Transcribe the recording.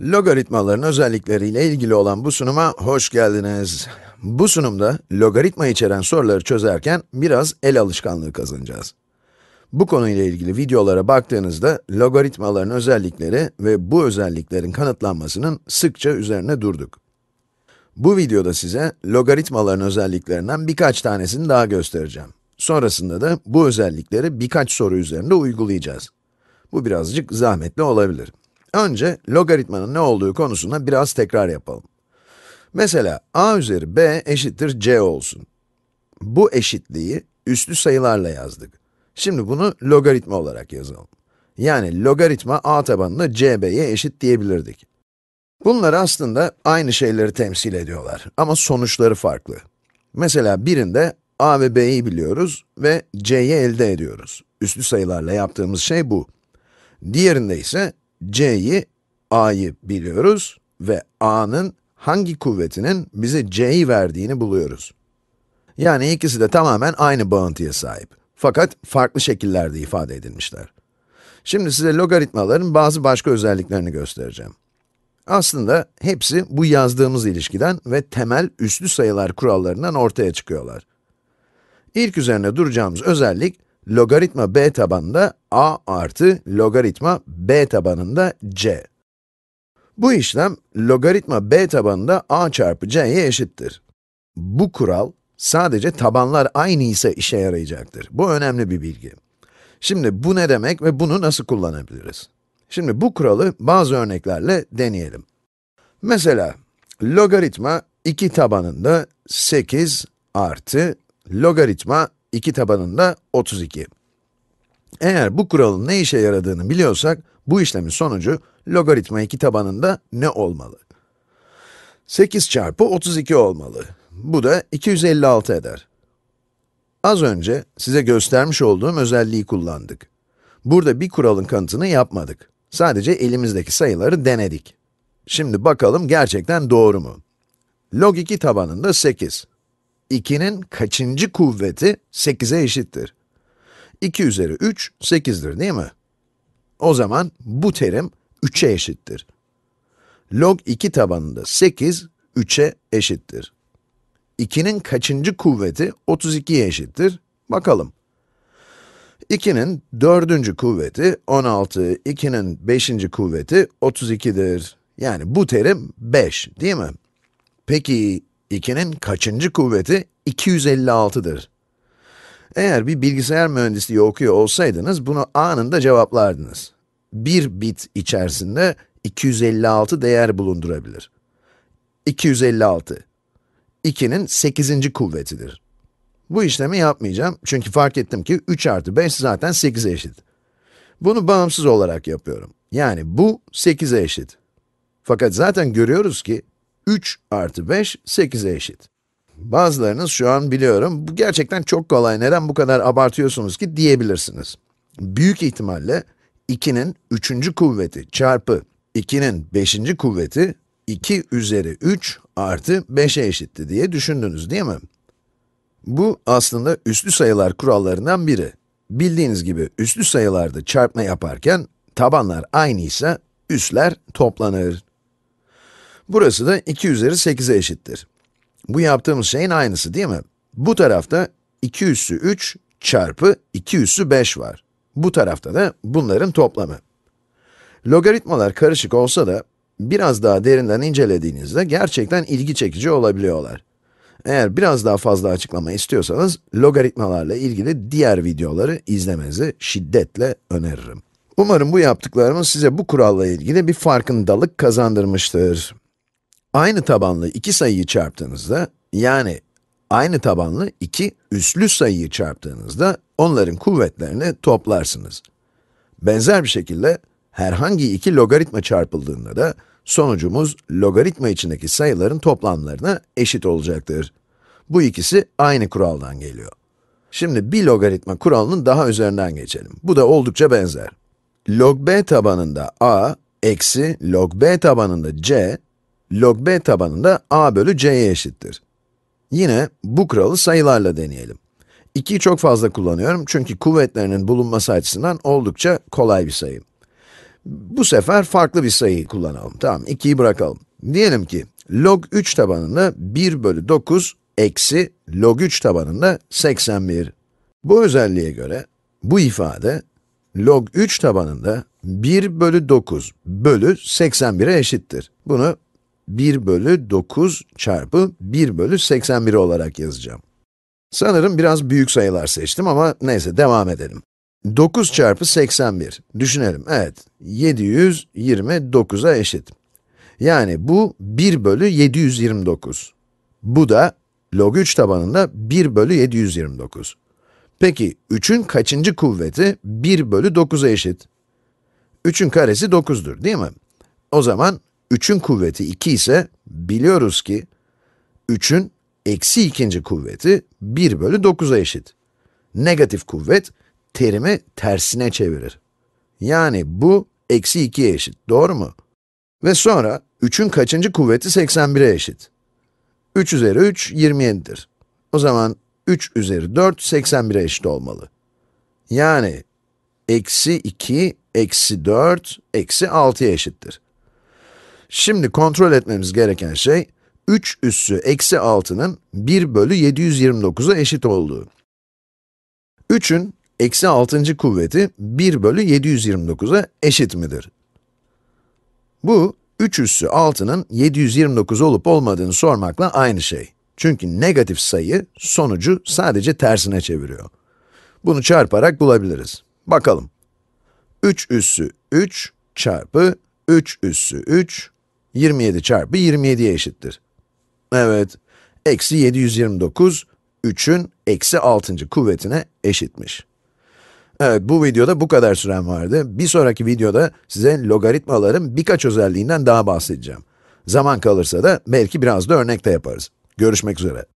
Logaritmaların özellikleriyle ilgili olan bu sunuma hoş geldiniz. Bu sunumda logaritma içeren soruları çözerken biraz el alışkanlığı kazanacağız. Bu konuyla ilgili videolara baktığınızda logaritmaların özellikleri ve bu özelliklerin kanıtlanmasının sıkça üzerine durduk. Bu videoda size logaritmaların özelliklerinden birkaç tanesini daha göstereceğim. Sonrasında da bu özellikleri birkaç soru üzerinde uygulayacağız. Bu birazcık zahmetli olabilir. Önce logaritmanın ne olduğu konusunda biraz tekrar yapalım. Mesela a üzeri b eşittir c olsun. Bu eşitliği üslü sayılarla yazdık. Şimdi bunu logaritma olarak yazalım. Yani logaritma a tabanını cb'ye eşit diyebilirdik. Bunlar aslında aynı şeyleri temsil ediyorlar ama sonuçları farklı. Mesela birinde a ve b'yi biliyoruz ve c'yi elde ediyoruz. Üslü sayılarla yaptığımız şey bu. Diğerinde ise c'yi, a'yı biliyoruz ve a'nın hangi kuvvetinin bize c'yi verdiğini buluyoruz. Yani ikisi de tamamen aynı bağıntıya sahip. Fakat farklı şekillerde ifade edilmişler. Şimdi size logaritmaların bazı başka özelliklerini göstereceğim. Aslında hepsi bu yazdığımız ilişkiden ve temel üslü sayılar kurallarından ortaya çıkıyorlar. İlk üzerine duracağımız özellik, logaritma b tabanında a artı logaritma b tabanında c. Bu işlem, logaritma b tabanında a çarpı c'ye eşittir. Bu kural, sadece tabanlar aynı ise işe yarayacaktır. Bu önemli bir bilgi. Şimdi bu ne demek ve bunu nasıl kullanabiliriz? Şimdi bu kuralı bazı örneklerle deneyelim. Mesela, logaritma 2 tabanında 8 artı logaritma 2 tabanında 32. Eğer bu kuralın ne işe yaradığını biliyorsak, bu işlemin sonucu logaritma 2 tabanında ne olmalı? 8 çarpı 32 olmalı. Bu da 256 eder. Az önce size göstermiş olduğum özelliği kullandık. Burada bir kuralın kanıtını yapmadık. Sadece elimizdeki sayıları denedik. Şimdi bakalım gerçekten doğru mu? Log 2 tabanında 8. 2'nin kaçıncı kuvveti 8'e eşittir? 2 üzeri 3, 8'dir değil mi? O zaman bu terim 3'e eşittir. Log 2 tabanında 8, 3'e eşittir. 2'nin kaçıncı kuvveti 32'ye eşittir? Bakalım. 2'nin dördüncü kuvveti 16, 2'nin beşinci kuvveti 32'dir. Yani bu terim 5 değil mi? Peki 2'nin kaçıncı kuvveti 256'dır. Eğer bir bilgisayar mühendisliği okuyor olsaydınız, bunu anında cevaplardınız. Bir bit içerisinde 256 değer bulundurabilir. 256, 2'nin 8. kuvvetidir. Bu işlemi yapmayacağım çünkü fark ettim ki 3 artı 5 zaten 8'e eşit. Bunu bağımsız olarak yapıyorum. Yani bu 8'e eşit. Fakat zaten görüyoruz ki 3 artı 5, 8'e eşit. Bazılarınız şu an biliyorum, bu gerçekten çok kolay, neden bu kadar abartıyorsunuz ki diyebilirsiniz. Büyük ihtimalle 2'nin 3. kuvveti çarpı 2'nin 5. kuvveti 2 üzeri 3 artı 5'e eşitti diye düşündünüz değil mi? Bu aslında üslü sayılar kurallarından biri. Bildiğiniz gibi üslü sayılarda çarpma yaparken tabanlar aynıysa üsler toplanır. Burası da 2 üzeri 8'e eşittir. Bu yaptığımız şeyin aynısı değil mi? Bu tarafta 2 üssü 3 çarpı 2 üssü 5 var. Bu tarafta da bunların toplamı. Logaritmalar karışık olsa da, biraz daha derinden incelediğinizde gerçekten ilgi çekici olabiliyorlar. Eğer biraz daha fazla açıklama istiyorsanız, logaritmalarla ilgili diğer videoları izlemenizi şiddetle öneririm. Umarım bu yaptıklarımız size bu kuralla ilgili bir farkındalık kazandırmıştır. Aynı tabanlı iki sayıyı çarptığınızda, yani aynı tabanlı iki üslü sayıyı çarptığınızda, onların kuvvetlerini toplarsınız. Benzer bir şekilde, herhangi iki logaritma çarpıldığında da, sonucumuz logaritma içindeki sayıların toplamlarına eşit olacaktır. Bu ikisi aynı kuraldan geliyor. Şimdi bir logaritma kuralının daha üzerinden geçelim. Bu da oldukça benzer. Log b tabanında a, eksi log b tabanında c, log b tabanında a bölü c'ye eşittir. Yine bu kuralı sayılarla deneyelim. 2'yi çok fazla kullanıyorum çünkü kuvvetlerinin bulunması açısından oldukça kolay bir sayı. Bu sefer farklı bir sayı kullanalım. Tamam, 2'yi bırakalım. Diyelim ki log 3 tabanında 1 bölü 9 eksi log 3 tabanında 81. Bu özelliğe göre bu ifade log 3 tabanında 1 bölü 9 bölü 81'e eşittir. Bunu 1 bölü 9 çarpı 1 bölü 81 olarak yazacağım. Sanırım biraz büyük sayılar seçtim ama neyse devam edelim. 9 çarpı 81, düşünelim, evet, 729'a eşit. Yani bu 1 bölü 729. Bu da log 3 tabanında 1 bölü 729. Peki, 3'ün kaçıncı kuvveti 1 bölü 9'a eşit? 3'ün karesi 9'dur, değil mi? O zaman 3'ün kuvveti 2 ise biliyoruz ki 3'ün eksi ikinci kuvveti 1 bölü 9'a eşit. Negatif kuvvet terimi tersine çevirir. Yani bu eksi 2'ye eşit, doğru mu? Ve sonra 3'ün kaçıncı kuvveti 81'e eşit? 3 üzeri 3, 27'dir. O zaman 3 üzeri 4, 81'e eşit olmalı. Yani eksi 2, eksi 4, eksi 6'ya eşittir. Şimdi kontrol etmemiz gereken şey, 3 üssü eksi 6'nın 1 bölü 729'a eşit olduğu. 3'ün eksi 6. kuvveti 1 bölü 729'a eşit midir? Bu, 3 üssü 6'nın 729 olup olmadığını sormakla aynı şey. Çünkü negatif sayı sonucu sadece tersine çeviriyor. Bunu çarparak bulabiliriz. Bakalım. 3 üssü 3 çarpı 3 üssü 3 27 çarpı 27'ye eşittir. Evet, eksi 729, 3'ün eksi 6. kuvvetine eşitmiş. Evet, bu videoda bu kadar süren vardı. Bir sonraki videoda size logaritmaların birkaç özelliğinden daha bahsedeceğim. Zaman kalırsa da belki biraz da örnek de yaparız. Görüşmek üzere.